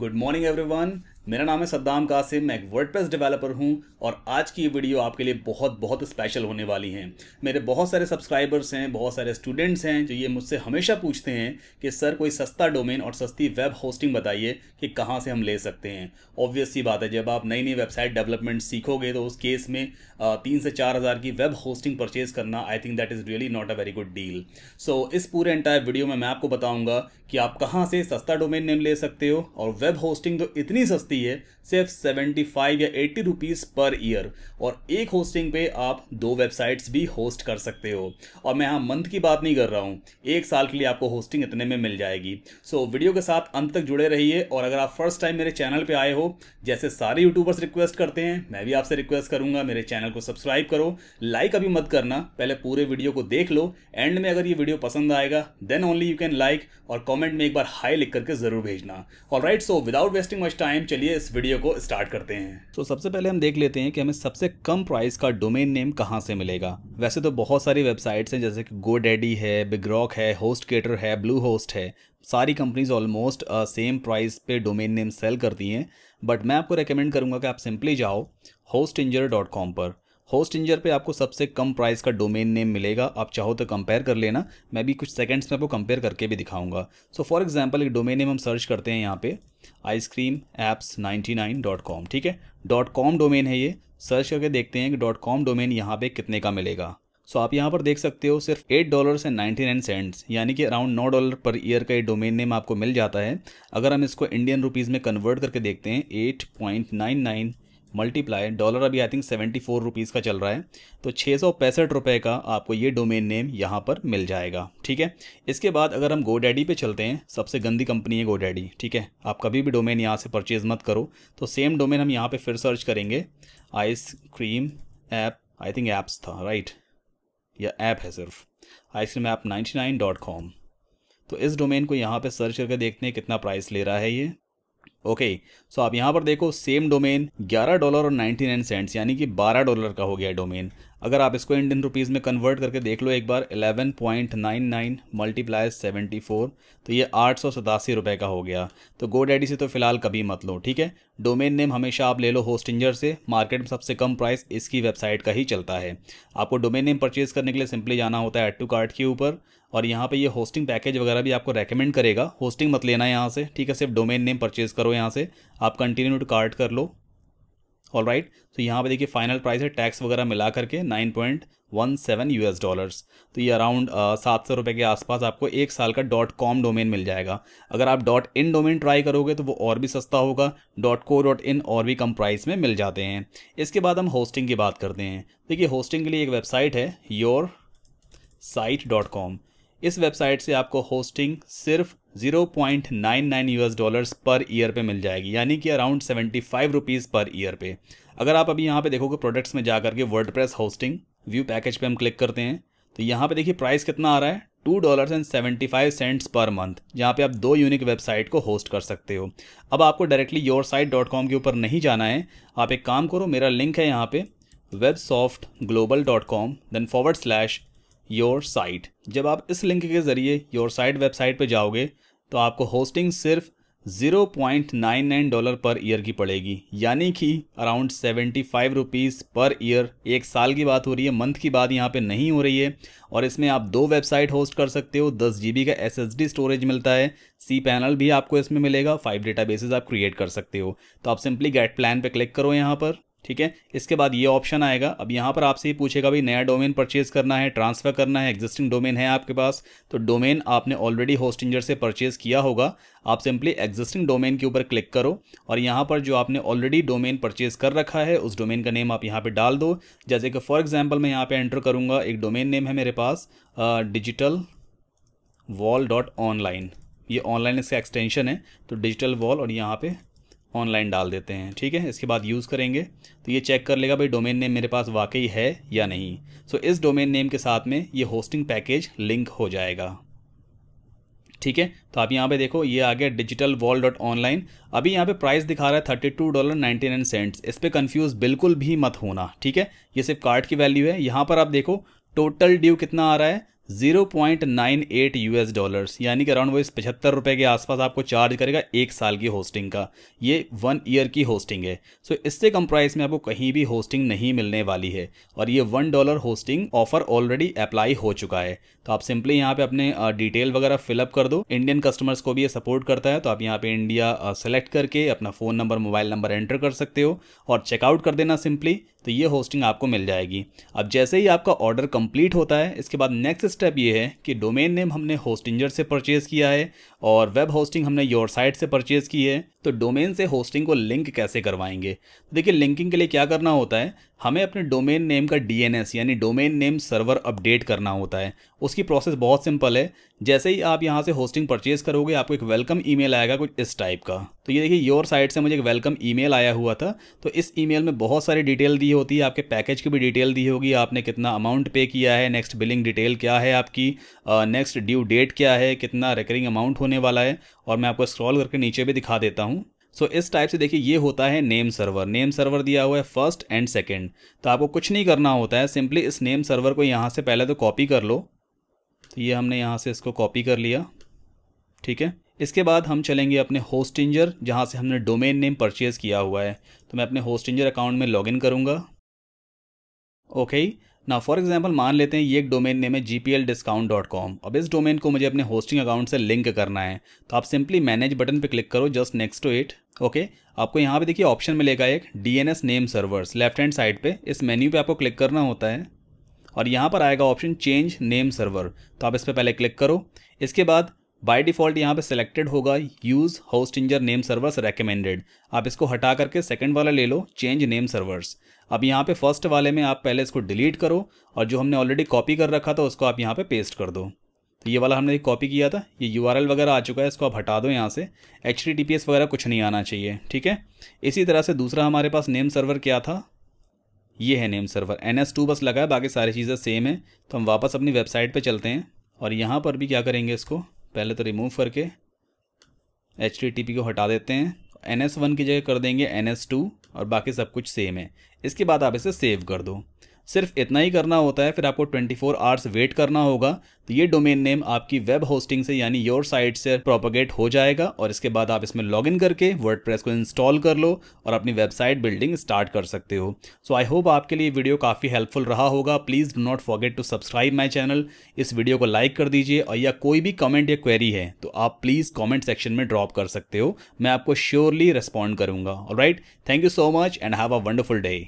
Good morning, everyone. मेरा नाम है सद्दाम कासिम मैं एक वर्डप्रेस डेवलपर हूं और आज की ये वीडियो आपके लिए बहुत बहुत स्पेशल होने वाली है मेरे बहुत सारे सब्सक्राइबर्स हैं बहुत सारे स्टूडेंट्स हैं जो ये मुझसे हमेशा पूछते हैं कि सर कोई सस्ता डोमेन और सस्ती वेब होस्टिंग बताइए कि कहाँ से हम ले सकते हैं ऑब्वियस बात है जब आप नई नई वेबसाइट डेवलपमेंट सीखोगे तो उस केस में तीन से चार हज़ार की वेब होस्टिंग परचेज करना I think that is really not a very good deal so इस पूरे एंटायर वीडियो में मैं आपको बताऊँगा कि आप कहाँ से सस्ता डोमेन नेम ले सकते हो और वेब होस्टिंग तो इतनी सस्ती सकती है सिर्फ 75 या 80 रुपीज़ पर ईयर और एक होस्टिंग पे आप दो वेबसाइट्स भी होस्ट कर सकते हो और मैं यहाँ मंथ की बात नहीं कर रहा हूँ एक साल के लिए आपको होस्टिंग इतने में मिल जाएगी सो so, वीडियो के साथ अंत तक जुड़े रहिए और अगर आप फर्स्ट टाइम मेरे चैनल पर आए हो जैसे सारे यूट्यूबर्स रिक्वेस्ट करते हैं मैं भी आपसे रिक्वेस्ट करूँगा मेरे चैनल को सब्सक्राइब करो लाइक अभी मत करना पहले पूरे वीडियो को देख लो एंड में अगर ये वीडियो पसंद आएगा then only you can like और कमेंट में एक बार हाई लिख करके जरूर भेजना alright so without wasting much time चलिए चलिए इस वीडियो को स्टार्ट करते हैं तो सबसे पहले हम देख लेते हैं कि हमें सबसे कम प्राइस का डोमेन नेम कहाँ से मिलेगा वैसे तो बहुत सारी वेबसाइट्स हैं जैसे कि गो डैडी है बिग्रॉक है होस्ट केटर है ब्लू होस्ट है सारी कंपनीज ऑलमोस्ट सेम प्राइस पे डोमेन नेम सेल करती हैं बट मैं आपको रेकमेंड करूंगा कि आप सिंपली जाओ होस्ट पर होस्ट इंजर पे आपको सबसे कम प्राइस का डोमेन नेम मिलेगा आप चाहो तो कंपेयर कर लेना मैं भी कुछ सेकंड्स में आपको कंपेयर करके भी दिखाऊंगा सो फॉर एग्जांपल एक डोमेन नेम हम सर्च करते हैं यहाँ पे ice cream apps ninety nine dot com ठीक है डॉट कॉम डोमेन है ये सर्च करके देखते हैं कि डॉट कॉम डोमेन यहाँ पे कितने का मिलेगा सो so, आप यहाँ पर देख सकते हो सिर्फ eight dollar and ninety nine cents यानी कि अराउंड नौ डॉलर पर ईयर का ये डोमेन नेम आपको मिल जाता है अगर हम इसको इंडियन रुपीज़ में कन्वर्ट करके देखते हैं eight point nine nine multiply dollar अभी I think seventy four rupees का चल रहा है तो छः सौ पैंसठ रुपये का आपको ये डोमेन नेम यहाँ पर मिल जाएगा ठीक है इसके बाद अगर हम गोडैडी पे चलते हैं सबसे गंदी कंपनी है गोडैडी ठीक है आप कभी भी डोमेन यहाँ से परचेज़ मत करो तो सेम डोमेन हम यहाँ पर फिर सर्च करेंगे ice cream app I think apps था राइट या ऐप है सिर्फ ice cream app ninety nine dot com तो इस डोमेन को यहाँ पे सर्च करके देखते हैं कितना प्राइस ले रहा है ये ओके सो आप यहाँ पर देखो सेम डोमेन 11 डॉलर और 99 सेंट्स यानी कि 12 डॉलर का हो गया डोमेन अगर आप इसको इंडियन रुपीज़ में कन्वर्ट करके देख लो एक बार 11.99 point nine nine multiply seventy तो ये आठ सौ सतासी रुपये का हो गया तो गो डैडी से तो फिलहाल कभी मत लो ठीक है डोमेन नेम हमेशा आप ले लो होस्टिंजर से मार्केट में सबसे कम प्राइस इसकी वेबसाइट का ही चलता है आपको डोमेन नेम परचेज करने के लिए सिंपली जाना होता है एड टू कार्ट के ऊपर और यहाँ पे ये होस्टिंग पैकेज वगैरह भी आपको रेकमेंड करेगा होस्टिंग मत लेना यहाँ से ठीक है सिर्फ डोमेन नेम परचेज़ करो यहाँ से आप कंटिन्यू टू कार्ट कर लो ऑल राइट तो यहाँ पे देखिए फाइनल प्राइस है टैक्स वगैरह मिला करके nine point one seven US एस डॉलर्स तो ये अराउंड सात सौ रुपये के आसपास आपको एक साल का डॉट कॉम डोमेन मिल जाएगा अगर आप डॉट इन डोमेन ट्राई करोगे तो वो और भी सस्ता होगा डॉट को डॉट इन और भी कम प्राइस में मिल जाते हैं इसके बाद हम होस्टिंग की बात करते हैं देखिए होस्टिंग के लिए एक वेबसाइट है योर साइट डॉट कॉम इस वेबसाइट से आपको होस्टिंग सिर्फ 0.99 यूएस डॉलर्स पर ईयर पे मिल जाएगी यानी कि around seventy five rupees per year पे अगर आप अभी यहाँ पे देखोगे प्रोडक्ट्स में के करके प्रेस होस्टिंग व्यू पैकेज पे हम क्लिक करते हैं तो यहाँ पे देखिए प्राइस कितना आ रहा है two dollar and seventy five cents per month जहाँ पे आप दो यूनिक वेबसाइट को होस्ट कर सकते हो अब आपको directly your site dot com के ऊपर नहीं जाना है आप एक काम करो मेरा लिंक है यहाँ पे websoft global dot com then forward slash your site जब आप इस लिंक के ज़रिए योर साइट वेबसाइट पर जाओगे तो आपको होस्टिंग सिर्फ 0.99 डॉलर पर ईयर की पड़ेगी यानी कि around 75 five rupees per year एक साल की बात हो रही है मंथ की बात यहाँ पे नहीं हो रही है और इसमें आप दो वेबसाइट होस्ट कर सकते हो दस जी का एस स्टोरेज मिलता है सी पैनल भी आपको इसमें मिलेगा फाइव डेटा आप क्रिएट कर सकते हो तो आप सिंपली गेट प्लान पर क्लिक करो यहाँ पर ठीक है इसके बाद ये ऑप्शन आएगा अब यहाँ पर आपसे ये पूछेगा भाई नया डोमेन परचेज करना है ट्रांसफ़र करना है एग्जिस्टिंग डोमेन है आपके पास तो डोमेन आपने ऑलरेडी होस्टिंजर से परचेज किया होगा आप सिंपली एग्जिस्टिंग डोमेन के ऊपर क्लिक करो और यहाँ पर जो आपने ऑलरेडी डोमेन परचेज कर रखा है उस डोमेन का नेम आप यहाँ पर डाल दो जैसे कि फॉर एग्जाम्पल मैं यहाँ पर एंटर करूँगा एक डोमेन नेम है मेरे पास डिजिटल वॉल डॉट ऑनलाइन ये ऑनलाइन इसका एक्सटेंशन है तो डिजिटल वॉल और यहाँ पर ऑनलाइन डाल देते हैं ठीक है इसके बाद यूज़ करेंगे तो ये चेक कर लेगा भाई डोमेन नेम मेरे पास वाकई है या नहीं सो so, इस डोमेन नेम के साथ में ये होस्टिंग पैकेज लिंक हो जाएगा ठीक है तो आप यहाँ पे देखो ये आ गया डिजिटल वॉल डॉट ऑनलाइन अभी यहाँ पे प्राइस दिखा रहा है thirty two dollar ninety nine cents इस पर कन्फ्यूज़ बिल्कुल भी मत होना ठीक है ये सिर्फ कार्ड की वैल्यू है यहाँ पर आप देखो टोटल ड्यू कितना आ रहा है zero point nine eight S dollars यानी कि अराउंड वो इस पचहत्तर रुपये के आसपास आपको चार्ज करेगा एक साल की होस्टिंग का ये वन ईयर की होस्टिंग है सो so, इससे कम प्राइस में आपको कहीं भी होस्टिंग नहीं मिलने वाली है और ये one dollar hosting offer already apply हो चुका है तो आप सिंपली यहाँ पे अपने डिटेल वगैरह फिलअप कर दो इंडियन कस्टमर्स को भी ये सपोर्ट करता है तो आप यहाँ पर इंडिया सेलेक्ट करके अपना phone number mobile number enter कर सकते हो और चेकआउट कर देना सिंपली तो ये होस्टिंग आपको मिल जाएगी अब जैसे ही आपका ऑर्डर कंप्लीट होता है इसके बाद नेक्स्ट स्टेप ये है कि डोमेन नेम हमने होस्टिंजर से परचेज़ किया है और वेब होस्टिंग हमने योर साइट से परचेज़ की है तो डोमेन से होस्टिंग को लिंक कैसे करवाएंगे देखिए लिंकिंग के लिए क्या करना होता है हमें अपने डोमेन नेम का डीएनएस यानी डोमेन नेम सर्वर अपडेट करना होता है उसकी प्रोसेस बहुत सिंपल है जैसे ही आप यहाँ से होस्टिंग परचेज करोगे आपको एक वेलकम ईमेल आएगा कुछ इस टाइप का तो ये देखिए योर साइट से मुझे एक वेलकम ईमेल आया हुआ था तो इस ईमेल में बहुत सारी डिटेल दी होती है आपके पैकेज की भी डिटेल दी होगी आपने कितना अमाउंट पे किया है नेक्स्ट बिलिंग डिटेल क्या है आपकी नेक्स्ट ड्यू डेट क्या है कितना रिकरिंग अमाउंट होने वाला है और मैं आपको स्क्रॉल करके नीचे भी दिखा देता हूँ सो so, इस टाइप से देखिए ये होता है नेम सर्वर नेम सर्वर दिया हुआ है फर्स्ट एंड सेकेंड तो आपको कुछ नहीं करना होता है सिंपली इस नेम सर्वर को यहाँ से पहले तो कॉपी कर लो तो ये हमने यहाँ से इसको कॉपी कर लिया ठीक है इसके बाद हम चलेंगे अपने होस्टिंजर जहाँ से हमने डोमेन नेम परचेज़ किया हुआ है तो मैं अपने होस्टिंजर अकाउंट में लॉगिन करूँगा ओके okay, ना फॉर एग्जाम्पल मान लेते हैं ये एक डोमेन नेम है G P L discount dot com अब इस डोमेन को मुझे अपने होस्टिंग अकाउंट से लिंक करना है तो आप सिंपली मैनेज बटन पर क्लिक करो just next to it okay आपको यहाँ पे देखिए ऑप्शन मिलेगा एक D N S name servers left hand side पे इस मेन्यू पे आपको क्लिक करना होता है और यहाँ पर आएगा ऑप्शन चेंज नेम सर्वर तो आप इस पर पहले क्लिक करो इसके बाद बाय डिफॉल्ट यहाँ पे सिलेक्टेड होगा use Hostinger name servers recommended आप इसको हटा करके सेकंड वाला ले लो चेंज नेम सर्वर्स अब यहाँ पे फर्स्ट वाले में आप पहले इसको डिलीट करो और जो हमने ऑलरेडी कॉपी कर रखा था उसको आप यहाँ पे पेस्ट कर दो तो ये वाला हमने कॉपी किया था ये यू वगैरह आ चुका है इसको आप हटा दो यहाँ से एच वगैरह कुछ नहीं आना चाहिए ठीक है इसी तरह से दूसरा हमारे पास नेम सर्वर क्या था ये है नेम सर्वर एन बस लगा है बाकी सारी चीज़ें सेम है तो हम वापस अपनी वेबसाइट पर चलते हैं और यहाँ पर भी क्या करेंगे इसको पहले तो रिमूव करके एच को हटा देते हैं एन एस वन की जगह कर देंगे एन एस टू और बाकी सब कुछ सेम है इसके बाद आप इसे सेव कर दो सिर्फ इतना ही करना होता है फिर आपको 24 फोर आवर्स वेट करना होगा तो ये डोमेन नेम आपकी वेब होस्टिंग से यानी योर साइट से प्रोपोगेट हो जाएगा और इसके बाद आप इसमें लॉग इन करके वर्ड को इंस्टॉल कर लो और अपनी वेबसाइट बिल्डिंग स्टार्ट कर सकते हो सो आई होप आपके लिए वीडियो काफ़ी हेल्पफुल रहा होगा please do not forget to subscribe my channel इस वीडियो को लाइक कर दीजिए और या कोई भी कमेंट या क्वेरी है तो आप प्लीज़ कॉमेंट सेक्शन में ड्रॉप कर सकते हो मैं आपको श्योरली रिस्पॉन्ड करूंगा right thank you so much and have a wonderful day